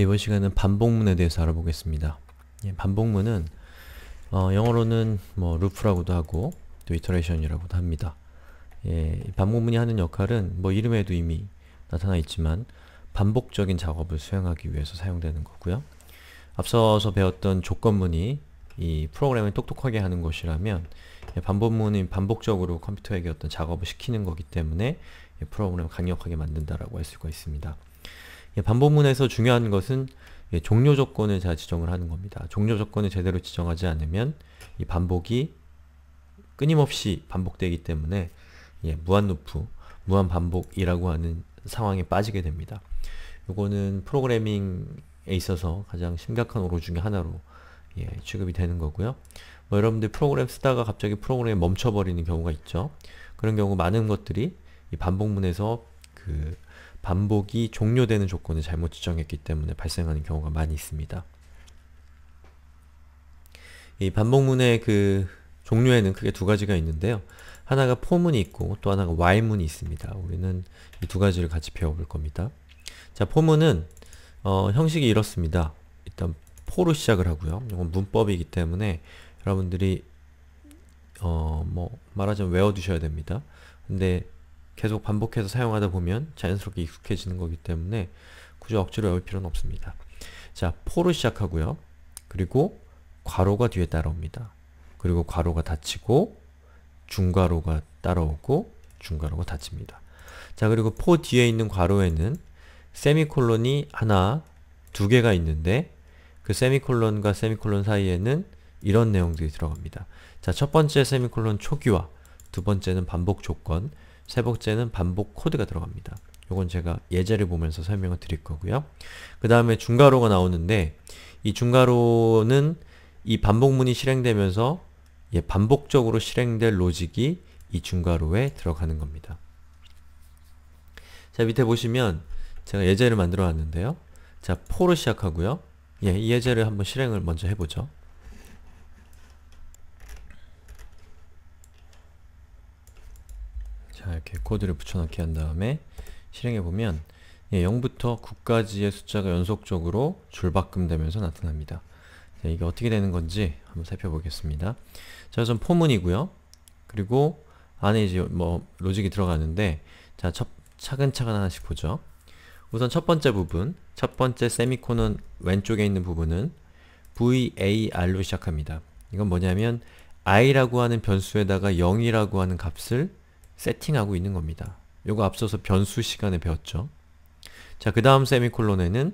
예, 이번 시간은 반복문에 대해서 알아보겠습니다. 예, 반복문은 어, 영어로는 뭐 루프라고도 하고 또 이터레이션이라고도 합니다. 예, 반복문이 하는 역할은 뭐 이름에도 이미 나타나 있지만 반복적인 작업을 수행하기 위해서 사용되는 거고요. 앞서서 배웠던 조건문이 이 프로그램을 똑똑하게 하는 것이라면 예, 반복문이 반복적으로 컴퓨터에게 어떤 작업을 시키는 거기 때문에 예, 프로그램을 강력하게 만든다라고 할 수가 있습니다. 예, 반복문에서 중요한 것은 예, 종료 조건을 잘 지정을 하는 겁니다. 종료 조건을 제대로 지정하지 않으면 이 반복이 끊임없이 반복되기 때문에 예, 무한루프, 무한반복이라고 하는 상황에 빠지게 됩니다. 이거는 프로그래밍에 있어서 가장 심각한 오류 중의 하나로 예, 취급이 되는 거고요. 뭐 여러분들 프로그램 쓰다가 갑자기 프로그램이 멈춰버리는 경우가 있죠. 그런 경우 많은 것들이 반복문에서 그 반복이 종료되는 조건을 잘못 지정했기 때문에 발생하는 경우가 많이 있습니다. 이 반복문의 그 종류에는 크게 두 가지가 있는데요. 하나가 포문이 있고 또 하나가 while문이 있습니다. 우리는 이 두 가지를 같이 배워볼 겁니다. 자, 포문은 어, 형식이 이렇습니다. 일단 포로 시작을 하고요. 이건 문법이기 때문에 여러분들이 어, 뭐 말하자면 외워두셔야 됩니다. 근데 계속 반복해서 사용하다 보면 자연스럽게 익숙해지는 거기 때문에 굳이 억지로 외울 필요는 없습니다. 자, 포로 시작하고요. 그리고 괄호가 뒤에 따라옵니다. 그리고 괄호가 닫히고 중괄호가 따라오고 중괄호가 닫힙니다. 자, 그리고 포 뒤에 있는 괄호에는 세미콜론이 하나, 두 개가 있는데 그 세미콜론과 세미콜론 사이에는 이런 내용들이 들어갑니다. 자, 첫 번째 세미콜론 초기화, 두 번째는 반복 조건, 세 번째는 반복 코드가 들어갑니다. 요건 제가 예제를 보면서 설명을 드릴 거고요. 그 다음에 중괄호가 나오는데 이 중괄호는 이 반복문이 실행되면서 예, 반복적으로 실행될 로직이 이 중괄호에 들어가는 겁니다. 자 밑에 보시면 제가 예제를 만들어 놨는데요. 자, 포로 시작하고요. 예, 이 예제를 한번 실행을 먼저 해보죠. 아, 이렇게 코드를 붙여넣기 한 다음에 실행해보면 예, 0부터 9까지의 숫자가 연속적으로 줄바꿈되면서 나타납니다. 자, 이게 어떻게 되는 건지 한번 살펴보겠습니다. 자, 우선 포문이고요. 그리고 안에 이제 뭐 로직이 들어가는데 자, 첫, 차근차근 하나씩 보죠. 우선 첫 번째 부분, 첫 번째 세미코는 왼쪽에 있는 부분은 var로 시작합니다. 이건 뭐냐면 i라고 하는 변수에다가 0이라고 하는 값을 세팅하고 있는 겁니다. 요거 앞서서 변수 시간에 배웠죠. 자, 그 다음 세미콜론에는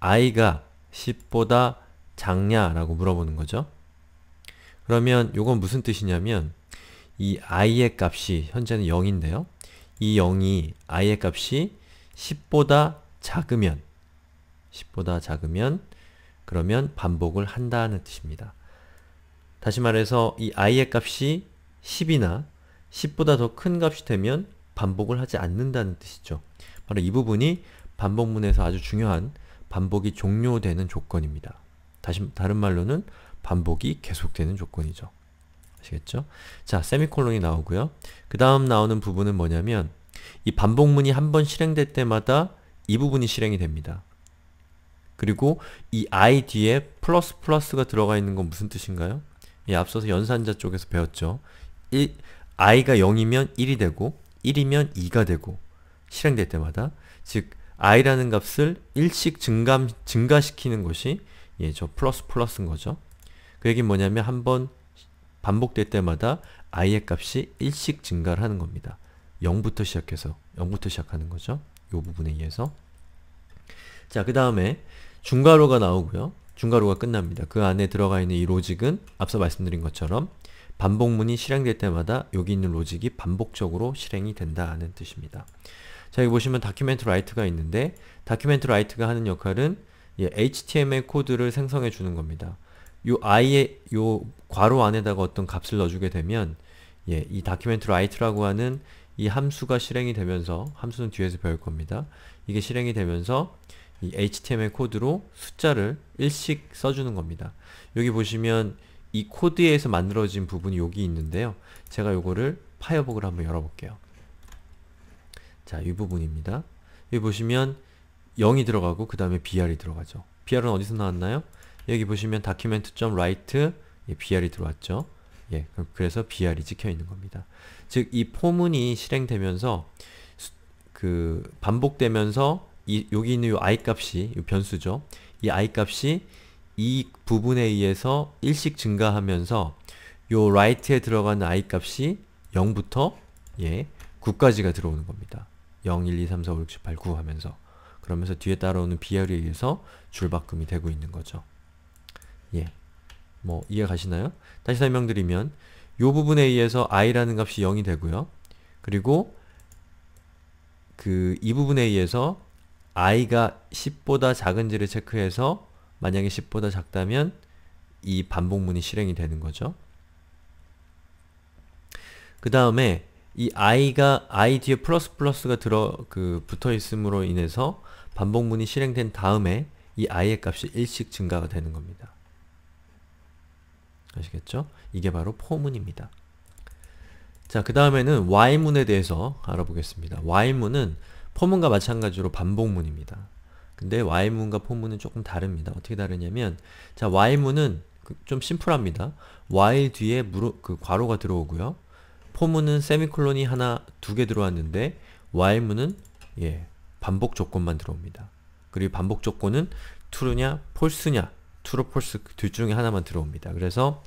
i가 10보다 작냐? 라고 물어보는 거죠. 그러면 요건 무슨 뜻이냐면 이 i의 값이 현재는 0인데요. 이 0이 i의 값이 10보다 작으면 10보다 작으면 그러면 반복을 한다는 뜻입니다. 다시 말해서 이 i의 값이 10이나 10보다 더 큰 값이 되면 반복을 하지 않는다는 뜻이죠. 바로 이 부분이 반복문에서 아주 중요한 반복이 종료되는 조건입니다. 다시 다른 말로는 반복이 계속되는 조건이죠. 아시겠죠? 자, 세미콜론이 나오고요. 그 다음 나오는 부분은 뭐냐면 이 반복문이 한 번 실행될 때마다 이 부분이 실행이 됩니다. 그리고 이 i 뒤에 플러스 플러스가 들어가 있는 건 무슨 뜻인가요? 이 앞서서 연산자 쪽에서 배웠죠. 이 i가 0이면 1이 되고 1이면 2가 되고 실행될 때마다 즉 i라는 값을 1씩 증감, 증가시키는 것이 예, 저 플러스 플러스인 거죠. 그 얘기는 뭐냐면 한 번 반복될 때마다 i의 값이 1씩 증가를 하는 겁니다. 0부터 시작해서 0부터 시작하는 거죠. 이 부분에 의해서 자 그 다음에 중괄호가 나오고요. 중괄호가 끝납니다. 그 안에 들어가 있는 이 로직은 앞서 말씀드린 것처럼 반복문이 실행될 때마다 여기 있는 로직이 반복적으로 실행이 된다는 뜻입니다. 자, 여기 보시면 다큐멘트 라이트가 있는데 다큐멘트 라이트가 하는 역할은 예, HTML 코드를 생성해 주는 겁니다. 요 i의 요 괄호 안에다가 어떤 값을 넣어주게 되면 예, 이 다큐멘트 라이트라고 하는 이 함수가 실행이 되면서 함수는 뒤에서 배울 겁니다. 이게 실행이 되면서 이 HTML 코드로 숫자를 일씩 써주는 겁니다. 여기 보시면 이 코드에서 만들어진 부분이 여기 있는데요. 제가 요거를 파이어북을 한번 열어볼게요. 자, 이 부분입니다. 여기 보시면 0이 들어가고 그 다음에 br이 들어가죠. br은 어디서 나왔나요? 여기 보시면 document.write 예, br이 들어왔죠. 예, 그래서 br이 찍혀 있는 겁니다. 즉, 이 포문이 실행되면서 수, 그 반복되면서 이, 여기 있는 이 i 값이 이 변수죠. 이 i 값이 이 부분에 의해서 일씩 증가하면서 요 right에 들어가는 i 값이 0부터 예, 9까지가 들어오는 겁니다. 0, 1, 2, 3, 4, 5, 6, 7, 8, 9 하면서 그러면서 뒤에 따라오는 비열에 의해서 줄바꿈이 되고 있는 거죠. 예. 뭐 이해 가시나요? 다시 설명드리면 요 부분에 의해서 i라는 값이 0이 되고요. 그리고 그 이 부분에 의해서 i가 10보다 작은지를 체크해서 만약에 10보다 작다면 이 반복문이 실행이 되는 거죠. 그 다음에 이 i가 i 뒤에 플러스 플러스가 들어 그 붙어 있음으로 인해서 반복문이 실행된 다음에 이 i의 값이 일씩 증가가 되는 겁니다. 아시겠죠? 이게 바로 포문입니다. 자, 그 다음에는 y문에 대해서 알아보겠습니다. y문은 포문과 마찬가지로 반복문입니다. 근데 Y문과 포문은 조금 다릅니다. 어떻게 다르냐면 자 Y문은 그 좀 심플합니다. Y 뒤에 무로, 그 괄호가 들어오고요. 포문은 세미콜론이 하나 두 개 들어왔는데 Y문은 예 반복 조건만 들어옵니다. 그리고 반복 조건은 true냐 false냐 true false 그 둘 중에 하나만 들어옵니다. 그래서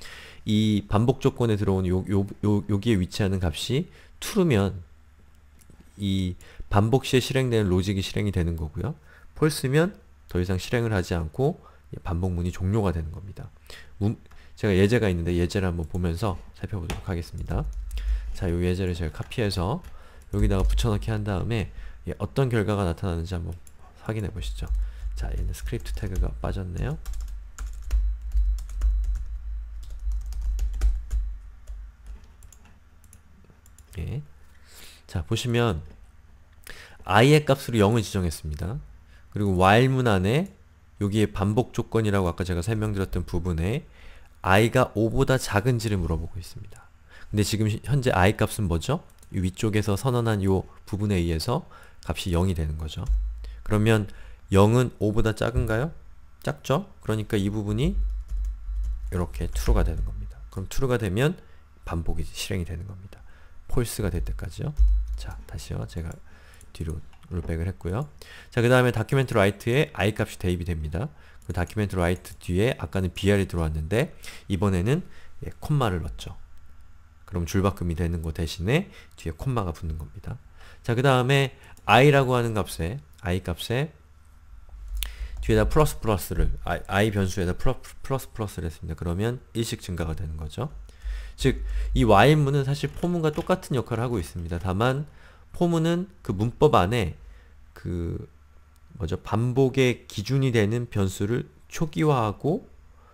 이 반복 조건에 들어온 요, 요, 요, 여기에 위치하는 값이 true면 이 반복 시에 실행되는 로직이 실행이 되는 거고요. 폴스면 더 이상 실행을 하지 않고 반복문이 종료가 되는 겁니다. 문, 제가 예제가 있는데 예제를 한번 보면서 살펴보도록 하겠습니다. 자, 이 예제를 제가 카피해서 여기다가 붙여넣기 한 다음에 어떤 결과가 나타나는지 한번 확인해 보시죠. 자, 얘는 스크립트 태그가 빠졌네요. 예. 자, 보시면 i의 값으로 0을 지정했습니다. 그리고 while 문 안에 여기에 반복 조건이라고 아까 제가 설명드렸던 부분에 i가 5보다 작은지를 물어보고 있습니다. 근데 지금 현재 i 값은 뭐죠? 위쪽에서 선언한 이 부분에 의해서 값이 0이 되는 거죠. 그러면 0은 5보다 작은가요? 작죠? 그러니까 이 부분이 이렇게 true가 되는 겁니다. 그럼 true가 되면 반복이 실행이 되는 겁니다. false가 될 때까지요. 자, 다시요. 제가 뒤로 롤백을 했고요. 자, 그 다음에 다큐멘트 라이트에 i 값이 대입이 됩니다. 그 다큐멘트 라이트 뒤에 아까는 br이 들어왔는데 이번에는 예, 콤마를 넣었죠. 그럼 줄바꿈이 되는 것 대신에 뒤에 콤마가 붙는 겁니다. 자, 그 다음에 i라고 하는 값에 i 값에 뒤에다 플러스 플러스를 i, i 변수에다 플러스 플러스를 했습니다. 그러면 일식 증가가 되는 거죠. 즉, 이 y 문은 사실 포문과 똑같은 역할을 하고 있습니다. 다만 포문은 그 문법 안에 그 뭐죠 반복의 기준이 되는 변수를 초기화하고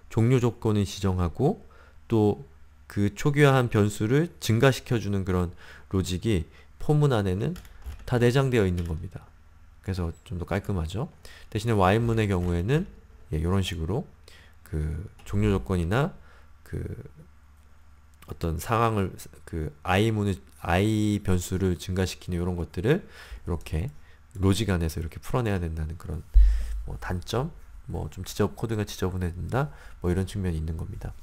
종료 조건을 지정하고 또 그 초기화한 변수를 증가시켜주는 그런 로직이 포문 안에는 다 내장되어 있는 겁니다. 그래서 좀 더 깔끔하죠. 대신에 while문의 경우에는 이런 예, 식으로 그 종료 조건이나 그 어떤 상황을 그 i 문을 i 변수를 증가시키는 이런 것들을 이렇게 로직 안에서 이렇게 풀어내야 된다는 그런 뭐 단점, 뭐 좀 지적 코드가 지저분해진다, 뭐 이런 측면이 있는 겁니다.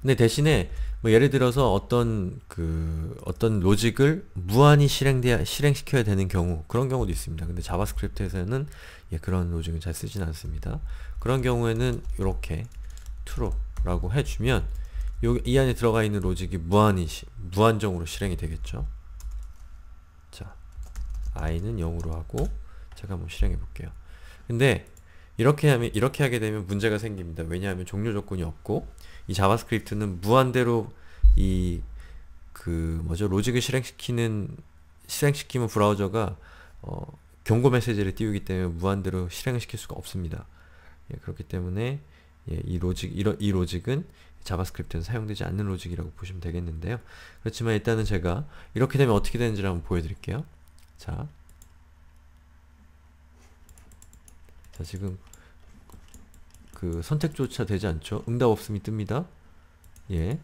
근데 대신에 뭐 예를 들어서 어떤 그 어떤 로직을 무한히 실행돼 실행시켜야 되는 경우 그런 경우도 있습니다. 근데 자바스크립트에서는 예, 그런 로직은 잘 쓰진 않습니다. 그런 경우에는 이렇게 true라고 해주면 요, 이 안에 들어가 있는 로직이 무한히 시, 무한정으로 실행이 되겠죠 자 i는 0으로 하고 제가 한번 실행해 볼게요 근데 이렇게 하면 이렇게 하게 되면 문제가 생깁니다 왜냐하면 종료 조건이 없고 이 자바스크립트는 무한대로 이 그 뭐죠 로직을 실행시키는 실행시키면 브라우저가 어, 경고 메시지를 띄우기 때문에 무한대로 실행을 시킬 수가 없습니다 예, 그렇기 때문에 예, 이 로직 이러, 이 로직은 자바스크립트는 사용되지 않는 로직이라고 보시면 되겠는데요. 그렇지만 일단은 제가 이렇게 되면 어떻게 되는지 한번 보여드릴게요. 자, 자 지금 그 선택조차 되지 않죠? 응답 없음이 뜹니다. 예,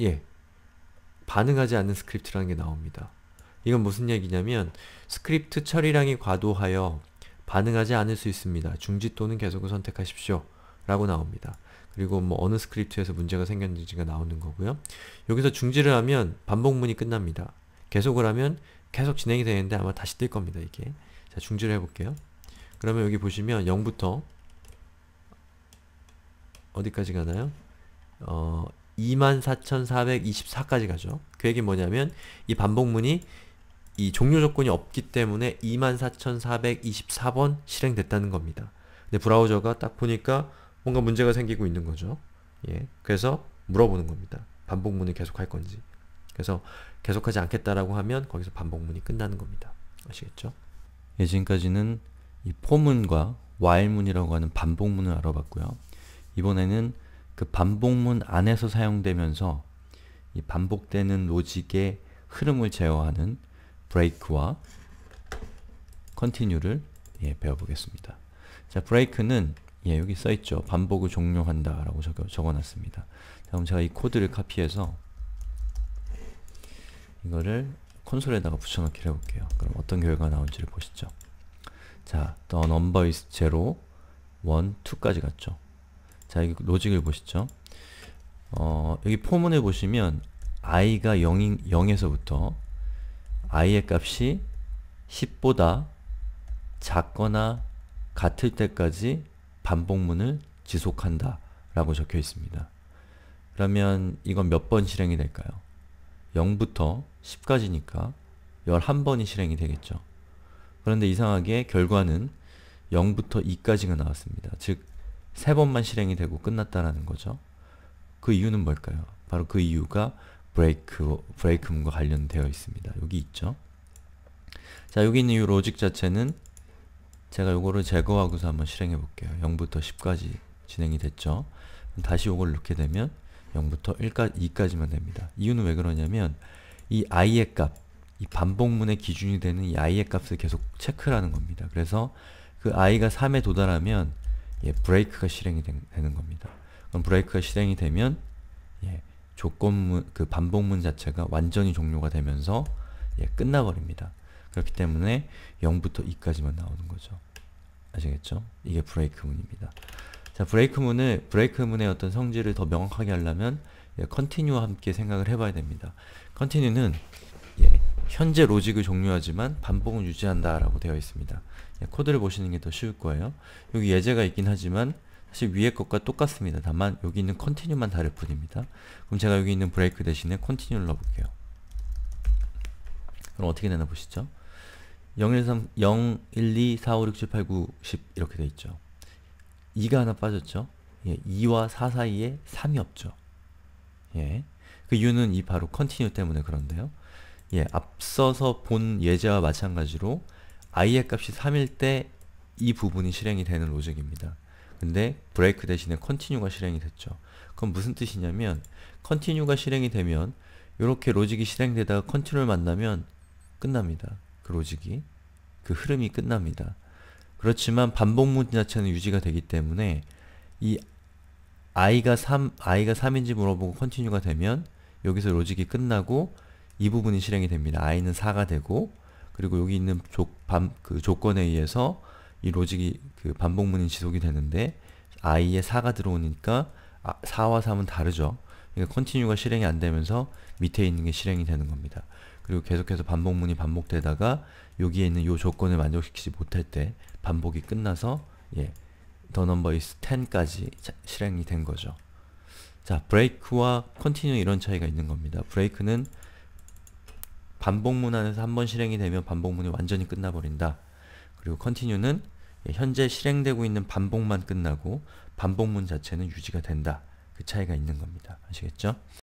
예, 반응하지 않는 스크립트라는 게 나옵니다. 이건 무슨 얘기냐면 스크립트 처리량이 과도하여 반응하지 않을 수 있습니다. 중지 또는 계속을 선택하십시오. 라고 나옵니다. 그리고 뭐 어느 스크립트에서 문제가 생겼는지가 나오는 거고요. 여기서 중지를 하면 반복문이 끝납니다. 계속을 하면 계속 진행이 되는데 아마 다시 뜰 겁니다, 이게. 자, 중지를 해볼게요. 그러면 여기 보시면 0부터 어디까지 가나요? 어, 24,424까지 가죠. 그 얘기 뭐냐면 이 반복문이 이 종료 조건이 없기 때문에 24,424번 실행됐다는 겁니다. 근데 브라우저가 딱 보니까 뭔가 문제가 생기고 있는 거죠. 예. 그래서 물어보는 겁니다. 반복문을 계속 할 건지. 그래서 계속하지 않겠다라고 하면 거기서 반복문이 끝나는 겁니다. 아시겠죠? 예, 지금까지는 이 포문과 while문이라고 하는 반복문을 알아봤고요. 이번에는 그 반복문 안에서 사용되면서 이 반복되는 로직의 흐름을 제어하는 break와 continue를 예, 배워보겠습니다. 자, break는 예, 여기 써있죠. 반복 후 종료한다 라고 적어, 놨습니다 그럼 제가 이 코드를 카피해서 이거를 콘솔에다가 붙여넣기를 해볼게요. 그럼 어떤 결과가 나온지를 보시죠. 자, the number is 0, 1, 2까지 갔죠. 자, 여기 로직을 보시죠. 어, 여기 포문을 보시면 i가 0인, 0에서부터 i의 값이 10보다 작거나 같을 때까지 반복문을 지속한다 라고 적혀 있습니다. 그러면 이건 몇 번 실행이 될까요? 0부터 10까지니까 11번이 실행이 되겠죠. 그런데 이상하게 결과는 0부터 2까지가 나왔습니다. 즉, 3번만 실행이 되고 끝났다라는 거죠. 그 이유는 뭘까요? 바로 그 이유가 브레이크, 브레이크문과 관련되어 있습니다. 여기 있죠? 자, 여기 있는 이 로직 자체는 제가 요거를 제거하고서 한번 실행해 볼게요. 0부터 10까지 진행이 됐죠? 다시 요걸 넣게 되면 0부터 1까지, 2까지만 됩니다. 이유는 왜 그러냐면 이 i의 값, 이 반복문의 기준이 되는 이 i의 값을 계속 체크하는 겁니다. 그래서 그 i가 3에 도달하면 예, 브레이크가 실행이 되, 는 겁니다. 그럼 브레이크가 실행이 되면 조건문 그 반복문 자체가 완전히 종료가 되면서 예, 끝나버립니다. 그렇기 때문에 0부터 2까지만 나오는 거죠. 아시겠죠? 이게 브레이크문입니다. 자, 브레이크문을 브레이크문의 어떤 성질을 더 명확하게 하려면 예, 컨티뉴와 함께 생각을 해봐야 됩니다. 컨티뉴는 예, 현재 로직을 종료하지만 반복은 유지한다라고 되어 있습니다. 예, 코드를 보시는 게 더 쉬울 거예요. 여기 예제가 있긴 하지만 사실 위에 것과 똑같습니다. 다만 여기 있는 컨티뉴만 다를 뿐입니다. 그럼 제가 여기 있는 브레이크 대신에 컨티뉴를 넣어볼게요. 그럼 어떻게 되나 보시죠? 0, 1, 3, 0, 1, 2, 4, 5, 6, 7, 8, 9, 10 이렇게 돼 있죠. 2가 하나 빠졌죠? 예, 2와 4 사이에 3이 없죠. 예. 그 이유는 이 바로 컨티뉴 때문에 그런데요. 예, 앞서서 본 예제와 마찬가지로 i의 값이 3일 때 이 부분이 실행이 되는 로직입니다. 근데 브레이크 대신에 컨티뉴가 실행이 됐죠. 그럼 무슨 뜻이냐면 컨티뉴가 실행이 되면 이렇게 로직이 실행되다가 컨티뉴를 만나면 끝납니다. 그 로직이 그 흐름이 끝납니다. 그렇지만 반복문 자체는 유지가 되기 때문에 이 i가 3, i가 3인지 물어보고 컨티뉴가 되면 여기서 로직이 끝나고 이 부분이 실행이 됩니다. i는 4가 되고 그리고 여기 있는 조, 반, 그 조건에 의해서 이 로직이 그 반복문이 지속이 되는데 i에 4가 들어오니까 4와 아, 3은 다르죠. 그러니까 컨티뉴가 실행이 안 되면서 밑에 있는 게 실행이 되는 겁니다. 그리고 계속해서 반복문이 반복되다가 여기에 있는 요 조건을 만족시키지 못할 때 반복이 끝나서 예, the number is 10까지 자, 실행이 된 거죠. 자, 브레이크와 컨티뉴 이런 차이가 있는 겁니다. 브레이크는 반복문 안에서 한 번 실행이 되면 반복문이 완전히 끝나버린다. 그리고 컨티뉴는 예, 현재 실행되고 있는 반복만 끝나고 반복문 자체는 유지가 된다. 그 차이가 있는 겁니다. 아시겠죠?